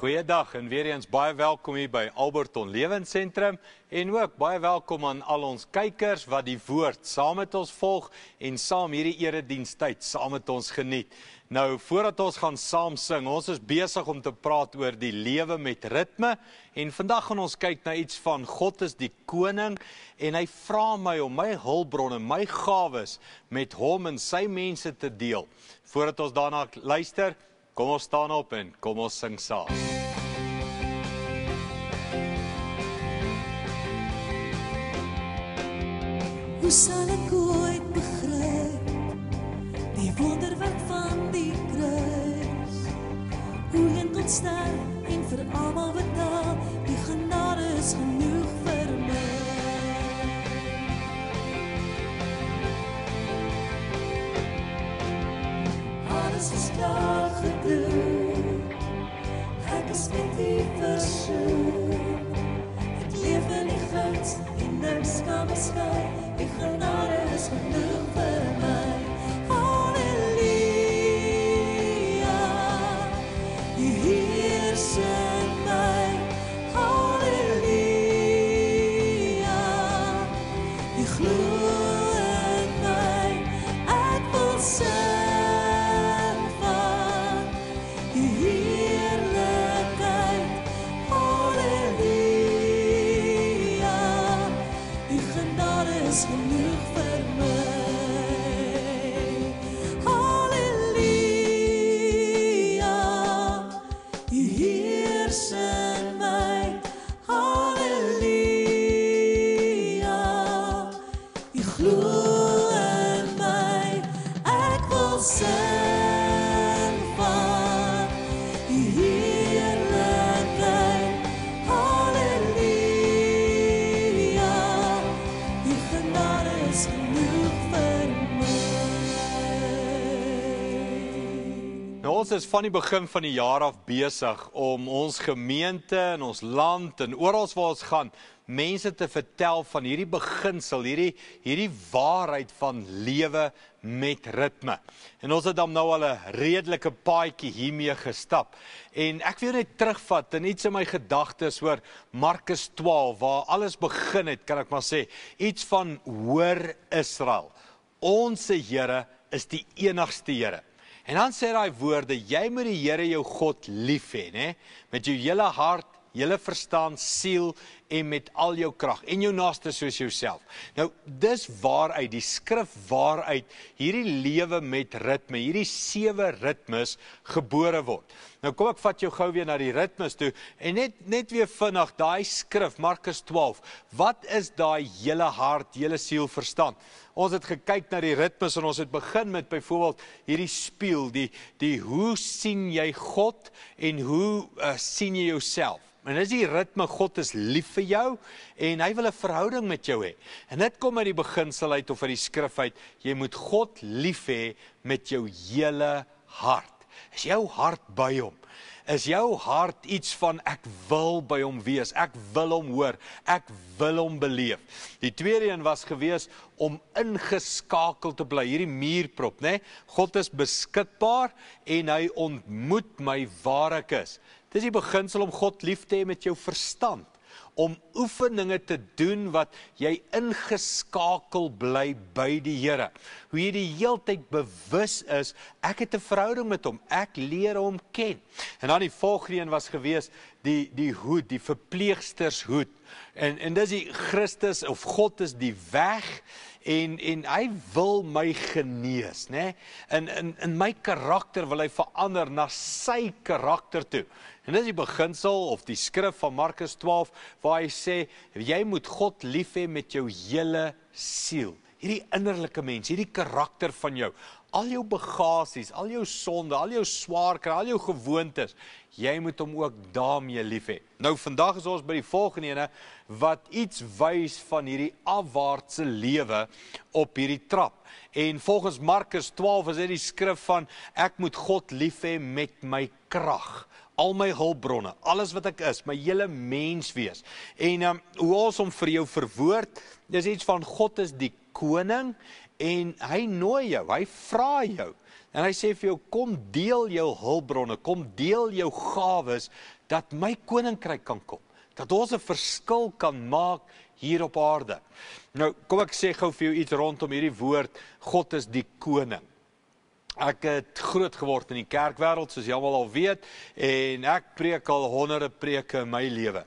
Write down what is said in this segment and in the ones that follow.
Goeiedag en weer eens baie welkom hier by Alberton Lewensentrum en ook baie welkom aan al ons kykers wat die woord saam met ons volg en saam hierdie erediensttyd saam met ons geniet. Nou voordat ons gaan saam sing, ons is besig om te praat oor die lewe met ritme en vandag gaan ons kyk na iets van God is die koning en hy vra my om my hulpbronne, my gawes met hom en sy mense te deel. Voordat ons daarna luister, Kom ons staan op en kom ons sing saam. Hoe sal ek ooit begryp die wonderwerk van die kruis? Hoe en tot sterf en vir almal betaal, die genade is genoeg vir my. Alles is klaar gedoen, ek is met die persoon, het leven in die guts, en niks kan beskryf. ons is van die begin van die jaar af besig om ons gemeente en ons land en oral waar ons gaan mense te vertel van hierdie beginsel, hierdie hierdie waarheid van lewe met ritme. En ons het dan nou al 'n redelike paadjie hiermee gestap. En ek wil net terugvat in iets in my gedagtes oor Markus 12 waar alles begin het, kan ek maar sê, iets van hoor Israel. Ons se Here is die enigste Here. En dan sê daai woorde, jy moet die Here jou God lief hê, nê? Met jou hele hart, hele verstand, siel en met al jou krag en jou naaste soos jouself. Nou dis waaruit die skrif waaruit hierdie lewe met ritme, hierdie sewe ritmes gebore word. Nou kom ek vat jou gou weer na die ritmes toe en net net weer vinnig daai skrif Markus 12. Wat is daai hele hart, hele siel, verstand? Ons het gekyk na die ritmes en ons het begin met byvoorbeeld hierdie spieël, die die hoe sien jy God en hoe uh, sien jy jouself? En dis die ritme God is lief vir jou en hy wil 'n verhouding met jou hê. En dit kom uit die beginsel uit of uit die skrif uit, jy moet God lief hê met jou hele hart. Is jou hart by hom? Is jou hart iets van ek wil by hom wees, ek wil hom hoor, ek wil hom beleef. Die tweede een was gewees om ingeskakel te bly, hierdie muurprop, nê? Nee? God is beskikbaar en hy ontmoet my waar ek is. Dis die beginsel om God lief te hê met jou verstand om oefeninge te doen wat jy ingeskakel bly by die Here. Hoe jy die heeltyd bewus is, ek het 'n verhouding met hom, ek leer hom ken. En dan die volgende een was gewees die die hoed, die verpleegsters hoed. En en dis die Christus of God is die weg en en hy wil my genees, né? Nee? In in in my karakter wil hy verander na sy karakter toe. En dit is die beginsel of die skrif van Markus 12 waar hy sê jy moet God lief hê met jou hele siel. Hierdie innerlike mens, hierdie karakter van jou, al jou bagasies, al jou sonde, al jou swaarkry, al jou gewoontes, jy moet hom ook daarmee lief hê. Nou vandag is ons by die volgende ene wat iets wys van hierdie afwaartse lewe op hierdie trap. En volgens Markus 12 is dit die skrif van ek moet God lief hê met my krag al my hulpbronne, alles wat ek is, my hele menswees. En um, hoe ons hom vir jou verwoord, dis iets van God is die koning en hy nooi jou, hy vra jou. En hy sê vir jou kom deel jou hulpbronne, kom deel jou gawes dat my koninkryk kan kom, dat ons 'n verskil kan maak hier op aarde. Nou kom ek sê gou vir jou iets rondom hierdie woord God is die koning. Ek het groot geword in die kerkwêreld soos jy al weet en ek preek al honderde preke in my lewe.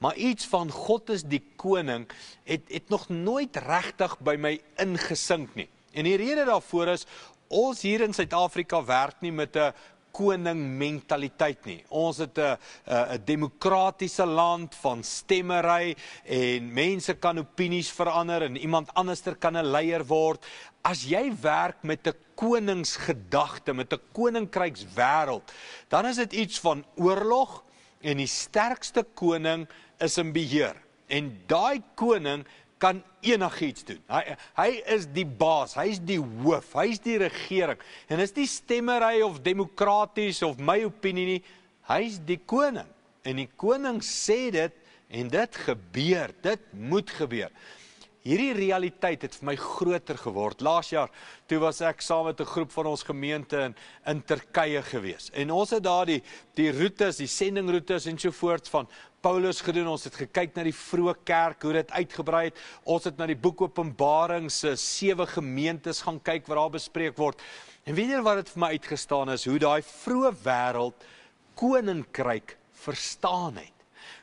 Maar iets van God is die koning het het nog nooit regtig by my ingesink nie. En die rede daarvoor is ons hier in Suid-Afrika werk nie met 'n koning mentaliteit nie. Ons het 'n 'n demokratiese land van stemmery en mense kan opinies verander en iemand anderster kan 'n leier word. As jy werk met 'n koningsgedagte, met 'n koninkrykswêreld, dan is dit iets van oorlog en die sterkste koning is in beheer. En daai koning kan enigiets doen. Hy hy is die baas, hy's die hoof, hy's die regering. En is nie stemmery of demokraties of my opinie nie, hy's die koning. En die koning sê dit en dit gebeur. Dit moet gebeur hierdie realiteit het vir my groter geword. Laas jaar toe was ek saam met 'n groep van ons gemeente in in Turkye gewees. En ons het daar die die roetes, die sendingroetes en so voort van Paulus gedoen. Ons het gekyk na die vroeë kerk, hoe dit uitgebrei het. Ons het na die boek Openbaring se sewe gemeentes gaan kyk wat daar bespreek word. En weet julle wat dit vir my uitgestaan is, hoe daai vroeë wêreld koninkryk verstaan het.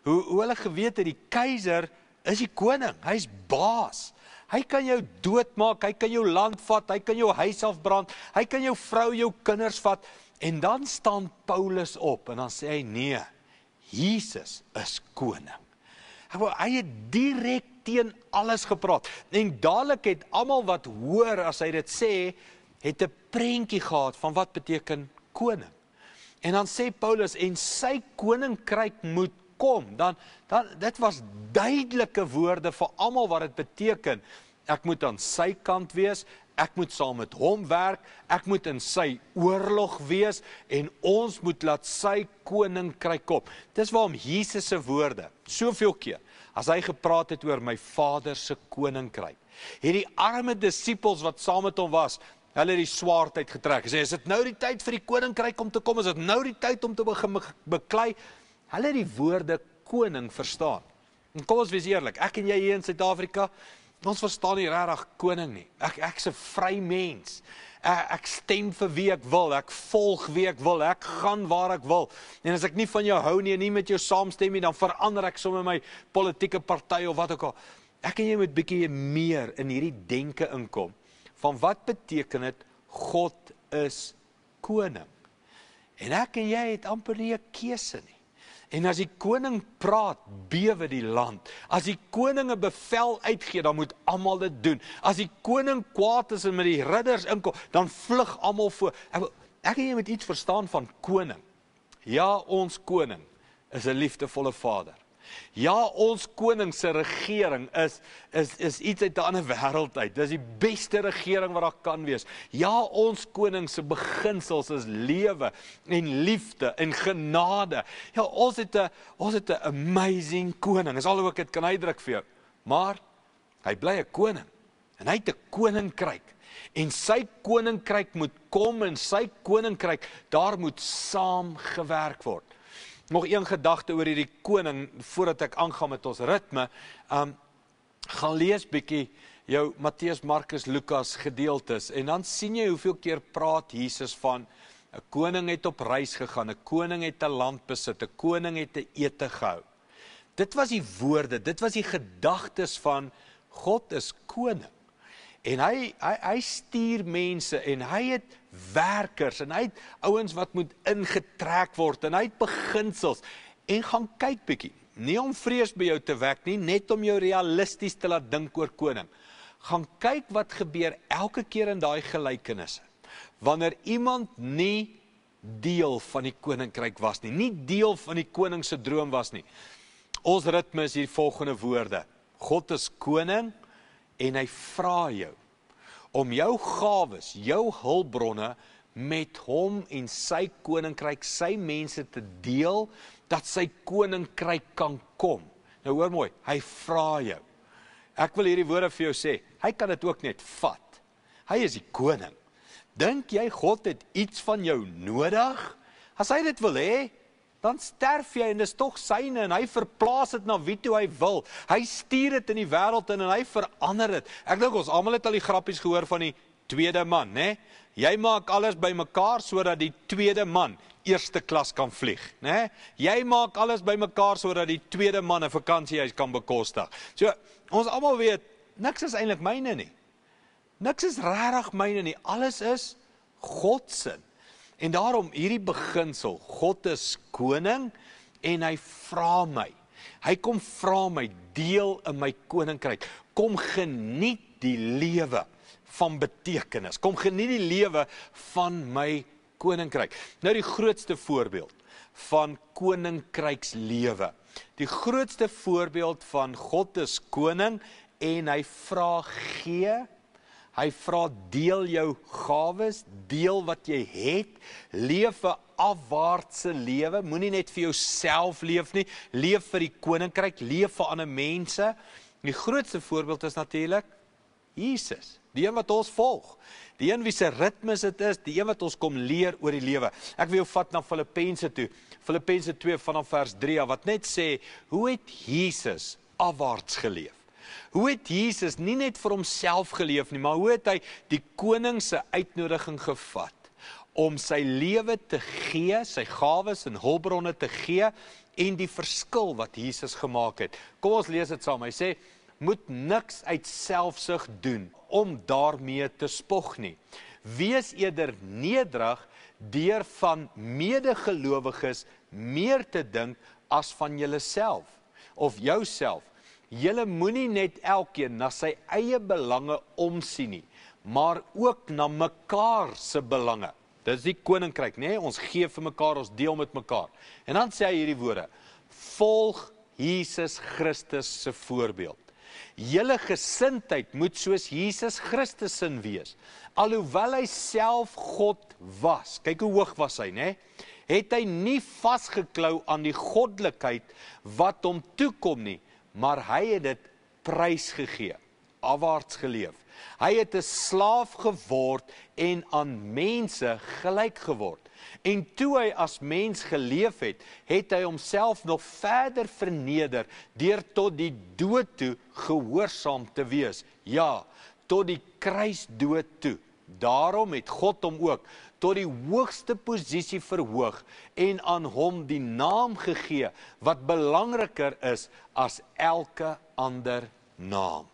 Hoe hoe hulle geweet het die keiser is die koning. Hy's baas. Hy kan jou doodmaak, hy kan jou land vat, hy kan jou huis afbrand, hy kan jou vrou, jou kinders vat. En dan staan Paulus op en dan sê hy: "Nee, Jesus is koning." Hy wou hy het direk teen alles gepraat. En dadelik het almal wat hoor as hy dit sê, het 'n prentjie gehad van wat beteken koning. En dan sê Paulus en sy koninkryk moet kom, dan dan dit was duidelike woorde vir almal wat dit beteken. Ek moet aan sy kant wees. Ek moet saam met hom werk. Ek moet in sy oorlog wees en ons moet laat sy koninkryk kom. Dis waarom Jesus se woorde soveel keer as hy gepraat het oor my Vader se koninkryk, het die arme disippels wat saam met hom was, hulle het die swaard uitgetrek. Hulle sê, "Is dit nou die tyd vir die koninkryk om te kom? Is dit nou die tyd om te begin beklei?" hulle die woorde koning verstaan. En kom ons wees eerlik, ek en jy hier in Suid-Afrika, ons verstaan nie regtig koning nie. Ek ek's 'n vry mens. Ek, ek stem vir wie ek wil, ek volg wie ek wil, ek gaan waar ek wil. En as ek nie van jou hou nie en nie met jou saamstem nie, dan verander ek sommer my politieke party of wat ook al. Ek en jy moet bietjie meer in hierdie denke inkom van wat beteken dit God is koning. En ek en jy het amper nie 'n keuse nie. En as die koning praat, bewe die land. As die koning 'n bevel uitgee, dan moet almal dit doen. As die koning kwaad is en met die ridders inkom, dan vlug almal voor. Ek wil ek en jy moet iets verstaan van koning. Ja, ons koning is 'n liefdevolle vader. Ja, ons koning se regering is is is iets uit 'n ander wêreld uit. Dis die beste regering wat daar kan wees. Ja, ons koning se beginsels is lewe en liefde en genade. Ja, ons het 'n ons het 'n amazing koning. Dis alhoewel ek dit kan uitdruk vir jou. Maar hy bly 'n koning en hy het 'n koninkryk en sy koninkryk moet kom en sy koninkryk daar moet saamgewerk word nog een gedagte oor hierdie koning voordat ek aangaan met ons ritme. Um gaan lees bietjie jou Matteus, Markus, Lukas gedeeltes en dan sien jy hoeveel keer praat Jesus van 'n koning het op reis gegaan, 'n koning het 'n land besit, 'n koning het 'n ete gehou. Dit was die woorde, dit was die gedagtes van God is koning. En hy hy hy stuur mense en hy het werkers en hy het ouens wat moet ingetrek word en hy het beginsels. En gaan kyk bietjie. Nie om vrees by jou te wek nie, net om jou realisties te laat dink oor koning. Gaan kyk wat gebeur elke keer in daai gelykenisse. Wanneer iemand nie deel van die koninkryk was nie, nie deel van die koning se droom was nie. Ons ritme is hier volgende woorde. God is koning en hy vra jou om jou gawes, jou hulpbronne met hom en sy koninkryk, sy mense te deel dat sy koninkryk kan kom. Nou hoor mooi, hy vra jou. Ek wil hierdie woorde vir jou sê. Hy kan dit ook net vat. Hy is die koning. Dink jy God het iets van jou nodig? As hy dit wil hê, he, dan sterf jy en dis tog syne en hy verplaas dit na wie toe hy wil. Hy stuur dit in die wêreld in en hy verander dit. Ek dink ons almal het al die grappies gehoor van die tweede man, né? Jy maak alles bymekaar sodat die tweede man eerste klas kan vlieg, né? Jy maak alles bymekaar sodat die tweede man 'n vakansiehuis kan bekostig. So, ons almal weet niks is eintlik myne nie. Niks is regtig myne nie. Alles is God se. En daarom hierdie beginsel, God is koning en hy vra my. Hy kom vra my deel in my koninkryk. Kom geniet die lewe van betekenis. Kom geniet die lewe van my koninkryk. Nou die grootste voorbeeld van koninkrykslewe. Die grootste voorbeeld van God is koning en hy vra gee Hy vra deel jou gawes, deel wat jy het, leef 'n afwaartse lewe, moenie net vir jouself leef nie, leef vir die koninkryk, leef vir ander mense. Die grootste voorbeeld is natuurlik Jesus, die een wat ons volg. Die een wie se ritmes dit is, die een wat ons kom leer oor die lewe. Ek wil jou vat na Filippense toe. Filippense 2 vanaf vers 3 wat net sê, hoe het Jesus afwaarts geleef? Hoe het Jesus nie net vir homself geleef nie, maar hoe het hy die koning se uitnodiging gevat om sy lewe te gee, sy gawes en hulpbronne te gee en die verskil wat Jesus gemaak het. Kom ons lees dit saam. Hy sê: "Moet niks uit selfsug doen om daarmee te spog nie. Wees eerder nederig deur van medegelowiges meer te dink as van jouself of jouself." Julle moenie net elkeen na sy eie belange omsien nie, maar ook na mekaar se belange. Dis die koninkryk, nê? Nee? Ons gee vir mekaar, ons deel met mekaar. En dan sê hy hierdie woorde: Volg Jesus Christus se voorbeeld. Julle gesindheid moet soos Jesus Christus se wees. Alhoewel hy self God was, kyk hoe hoog was hy, nê? Nee? Het hy nie vasgeklou aan die goddelikheid wat hom toekom nie, maar hy het dit prys gegee afwaarts geleef hy het 'n slaaf geword en aan mense gelyk geword en toe hy as mens geleef het het hy homself nog verder verneder deur tot die dood toe gehoorsaam te wees ja tot die kruisdood toe daarom het god hom ook tot die hoogste posisie verhoog en aan hom die naam gegee wat belangriker is as elke ander naam.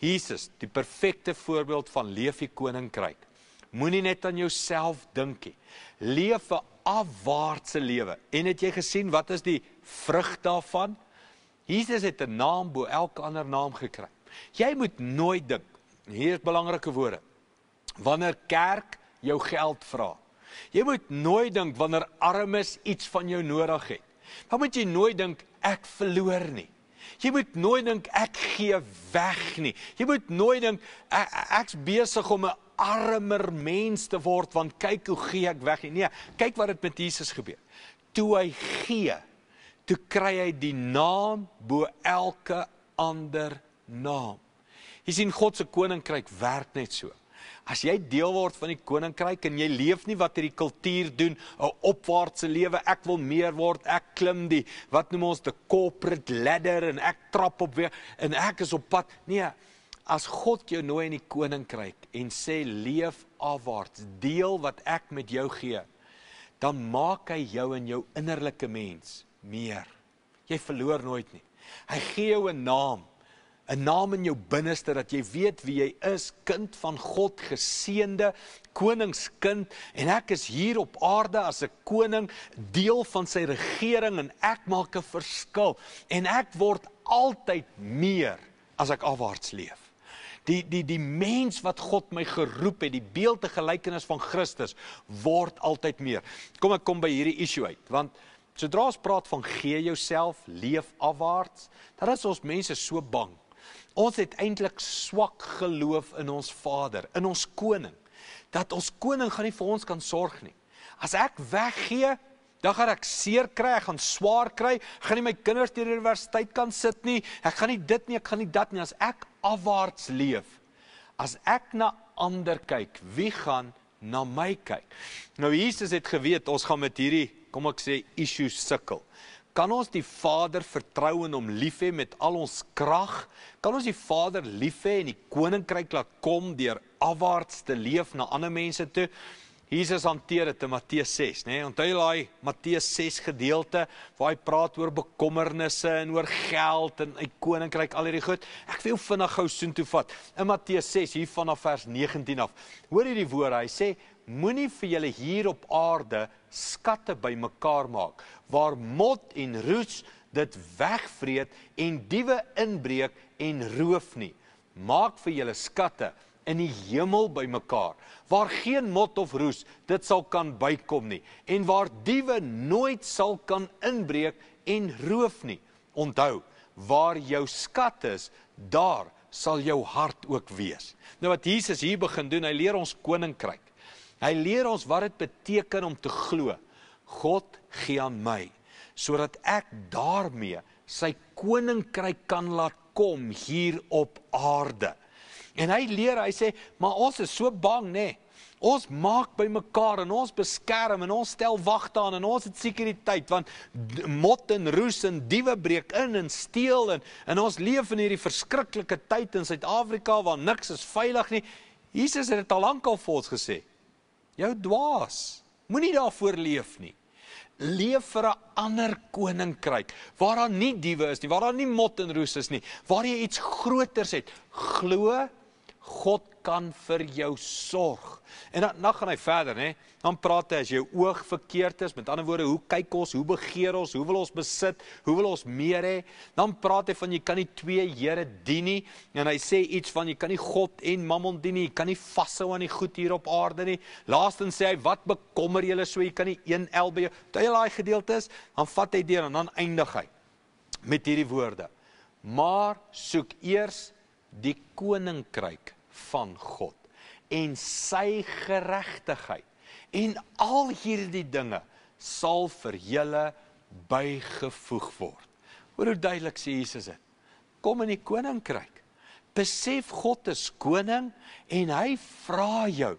Jesus, die perfekte voorbeeld van leef die koninkryk. Moenie net aan jouself dink nie. Leef 'n afwaartse lewe. En het jy gesien wat is die vrug daarvan? Jesus het 'n naam bo elke ander naam gekry. Jy moet nooit dink, hier is belangrike woorde. Wanneer kerk jou geld vra. Jy moet nooit dink wanneer armes iets van jou nodig het. Dan moet jy nooit dink ek verloor nie. Jy moet nooit dink ek gee weg nie. Jy moet nooit dink ek, ek's besig om 'n armer mens te word want kyk hoe gee ek weg nie. Nee, kyk wat dit met Jesus gebeur. Toe hy gee, toe kry hy die naam bo elke ander naam. Jy sien God se koninkryk werk net so. As jy deel word van die koninkryk en jy leef nie wat hierdie kultuur doen, 'n opwaartse lewe, ek wil meer word, ek klim die wat noem ons die corporate ladder en ek trap op weer en ek is op pad. Nee, as God jou nooi in die koninkryk en sê leef afwaarts, deel wat ek met jou gee, dan maak hy jou in jou innerlike mens meer. Jy verloor nooit nie. Hy gee jou 'n naam. 'n naam in jou binneste dat jy weet wie jy is, kind van God, geseënde koningskind en ek is hier op aarde as 'n koning, deel van sy regering en ek maak 'n verskil en ek word altyd meer as ek afwaarts leef. Die die die mens wat God my geroep het, die beeld te gelykenis van Christus, word altyd meer. Kom ek kom by hierdie issue uit, want sodra ons praat van gee jouself, leef afwaarts, dan is ons mense so bang Ons het eintlik swak geloof in ons Vader, in ons koning. Dat ons koning gaan nie vir ons kan sorg nie. As ek weggee, dan gaan ek seer kry, ek gaan swaar kry, ek gaan nie my kinders teer universiteit kan sit nie. Ek gaan nie dit nie, ek gaan nie dat nie as ek afwaarts leef. As ek na ander kyk, wie gaan na my kyk? Nou Jesus het geweet ons gaan met hierdie, kom ek sê, issue sukkel. Kan ons die Vader vertrou en hom lief hê met al ons krag? Kan ons die Vader lief hê en die koninkryk laat kom deur afwaarts te leef na ander mense toe? Jesus hanteer dit te Matteus 6, né? Nee? Onthou jy daai Matteus 6 gedeelte waar hy praat oor bekommernisse en oor geld en hy koninkryk al hierdie goed. Ek wil vinnig gou soontoe vat. In Matteus 6 hier vanaf vers 19 af. Hoor jy die woorde? Hy sê: moenie vir julle hier op aarde skatte bymekaar maak waar mot en roes dit wegvreet en diewe inbreek en roof nie. Maak vir julle skatte in die hemel bymekaar waar geen mot of roes dit sal kan bykom nie en waar diewe nooit sal kan inbreek en roof nie. Onthou, waar jou skat is, daar sal jou hart ook wees. Nou wat Jesus hier begin doen, hy leer ons koninkryk. Hy leer ons wat dit beteken om te glo. God gee aan my sodat ek daarmee sy koninkryk kan laat kom hier op aarde. En hy leer, hy sê, maar ons is so bang, nê? Nee. Ons maak by mekaar en ons beskerm en ons stel wagte aan en ons het sekuriteit want mot en roes en diewe breek in en steel en en ons leef in hierdie verskriklike tyd in Suid-Afrika waar niks is veilig nie. Jesus het dit al lank al vir ons gesê. Jou dwaas, moenie daarvoor leef nie. Leef vir 'n ander koninkryk waar daar nie diewe is nie, waar daar nie mot en roes is nie, waar jy iets groters het. Glo God kan vir jou sorg. En dan dan gaan hy verder hè. Dan praat hy as jou oog verkeerd is, met ander woorde, hoe kyk ons, hoe begeer ons, hoe wil ons besit, hoe wil ons meer hê? Dan praat hy van jy kan nie twee Here dien nie. En hy sê iets van jy kan nie God en Mammon dien nie. Jy kan nie vashou aan die goed hier op aarde nie. Laastens sê hy, wat bekommer julle so jy kan nie een L by jou. Toe jy daai gedeelte is, dan vat hy deur en dan eindig hy met hierdie woorde. Maar soek eers die koninkryk van God en sy geregtigheid en al hierdie dinge sal vir julle bygevoeg word. Hoor hoe duidelik sê Jesus dit. Kom in die koninkryk. Besef God is koning en hy vra jou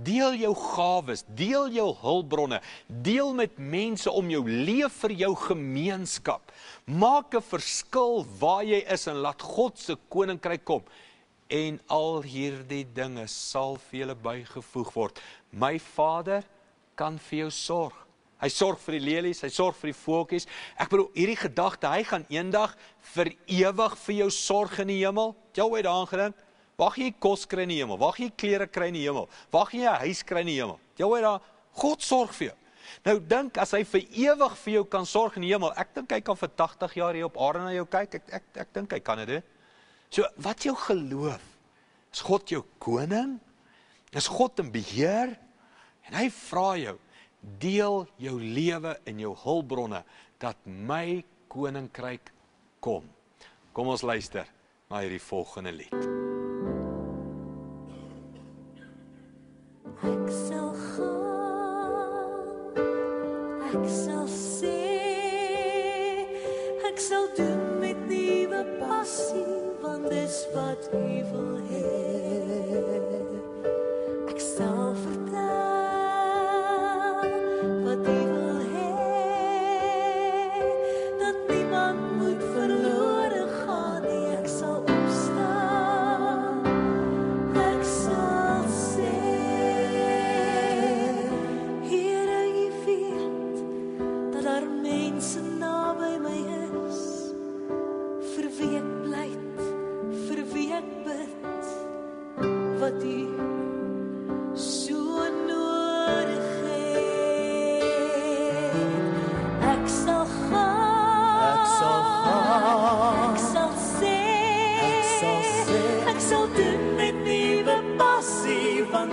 Deel jou gawes, deel jou hulpbronne, deel met mense om jou lewe vir jou gemeenskap. Maak 'n verskil waar jy is en laat God se koninkryk kom en al hierdie dinge sal vir julle bygevoeg word. My Vader kan vir jou sorg. Hy sorg vir die lelies, hy sorg vir die voetjies. Ek bedoel hierdie gedagte, hy gaan eendag vir ewig vir jou sorg in die hemel. Jou het daaraan gedink. Wag jy kos kry in die hemel? Wag jy klere kry in die hemel? Wag jy 'n huis kry in die hemel? Jou het daar God sorg vir jou. Nou dink as hy vir ewig vir jou kan sorg in die hemel. Ek dink hy kan vir 80 jaar hier op aarde na jou kyk. Ek ek ek, ek dink hy kan dit doen. So wat jou geloof? Is God jou koning? Is God in beheer? En hy vra jou, deel jou lewe en jou hulpbronne dat my koninkryk kom. Kom ons luister na hierdie volgende lied. Ek sal gaan. Ek sal sien. Ek sal doen met nuwe passie. but evil here.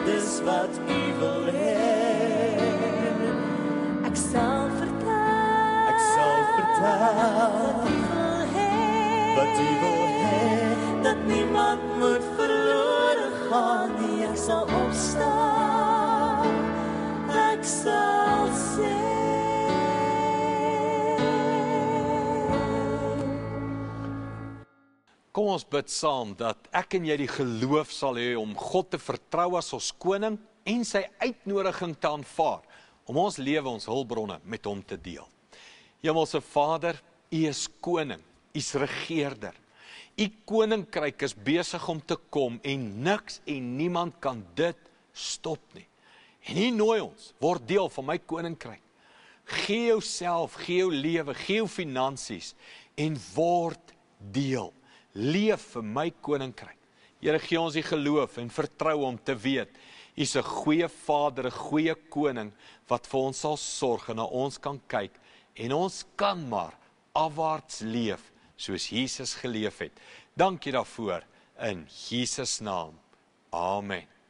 dis wat u wil hê ek sal vertel ek sal vertel wat u wil hê dat niemand moet verlore gaan nie ek sal opstaan ek sal sê Kom ons bid saam dat ek en jy die geloof sal hê om God te vertrou as ons koning en sy uitnodiging te aanvaar om ons lewe ons hulpbronne met hom te deel. Hemelse Vader, U is koning, U is regerder. U koninkryk is besig om te kom en niks en niemand kan dit stop nie. En U nooi ons, word deel van my koninkryk. Gee jouself, gee jou lewe, gee jou finansies en word deel leef vir my koninkryk. Here gee ons die geloof en vertrou om te weet U's 'n goeie Vader, 'n goeie koning wat vir ons sal sorg en na ons kan kyk en ons kan maar afwaarts leef soos Jesus geleef het. Dankie daarvoor in Jesus naam. Amen.